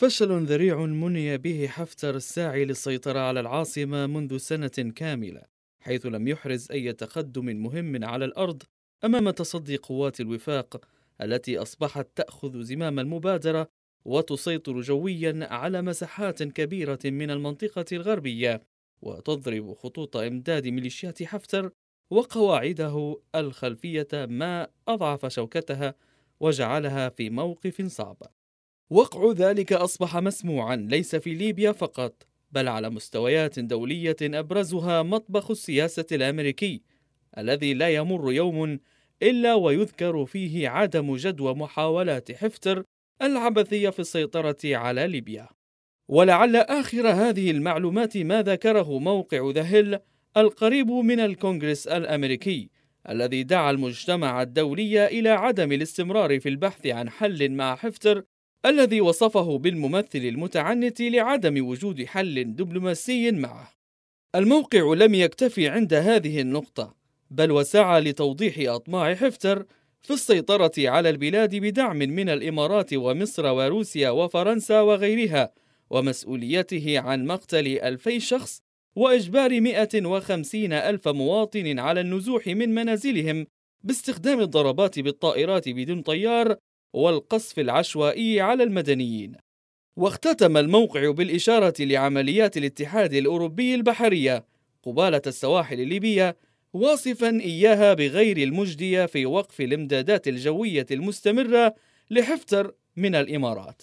فشل ذريع مني به حفتر الساعي للسيطرة على العاصمة منذ سنة كاملة، حيث لم يحرز أي تقدم مهم على الأرض أمام تصدي قوات الوفاق التي أصبحت تأخذ زمام المبادرة وتسيطر جويا على مساحات كبيرة من المنطقة الغربية، وتضرب خطوط إمداد ميليشيات حفتر وقواعده الخلفية ما أضعف شوكتها وجعلها في موقف صعب. وقع ذلك أصبح مسموعا ليس في ليبيا فقط بل على مستويات دولية أبرزها مطبخ السياسة الأمريكي الذي لا يمر يوم إلا ويذكر فيه عدم جدوى محاولات حفتر العبثية في السيطرة على ليبيا ولعل آخر هذه المعلومات ما ذكره موقع ذهل القريب من الكونغرس الأمريكي الذي دعا المجتمع الدولي إلى عدم الاستمرار في البحث عن حل مع حفتر الذي وصفه بالممثل المتعنت لعدم وجود حل دبلوماسي معه الموقع لم يكتفي عند هذه النقطة بل وسعى لتوضيح أطماع حفتر في السيطرة على البلاد بدعم من الإمارات ومصر وروسيا وفرنسا وغيرها ومسؤوليته عن مقتل ألفي شخص وإجبار 150 ألف مواطن على النزوح من منازلهم باستخدام الضربات بالطائرات بدون طيار والقصف العشوائي على المدنيين واختتم الموقع بالإشارة لعمليات الاتحاد الأوروبي البحرية قبالة السواحل الليبية واصفا إياها بغير المجدية في وقف الإمدادات الجوية المستمرة لحفتر من الإمارات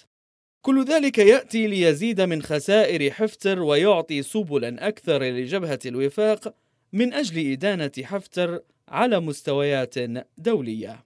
كل ذلك يأتي ليزيد من خسائر حفتر ويعطي سبلا أكثر لجبهة الوفاق من أجل إدانة حفتر على مستويات دولية